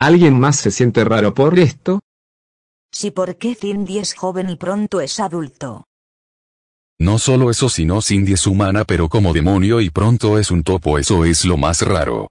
¿Alguien más se siente raro por esto? Sí, porque Cindy es joven y pronto es adulto. No solo eso, sino Cindy es humana, pero como demonio y pronto es un topo, eso es lo más raro.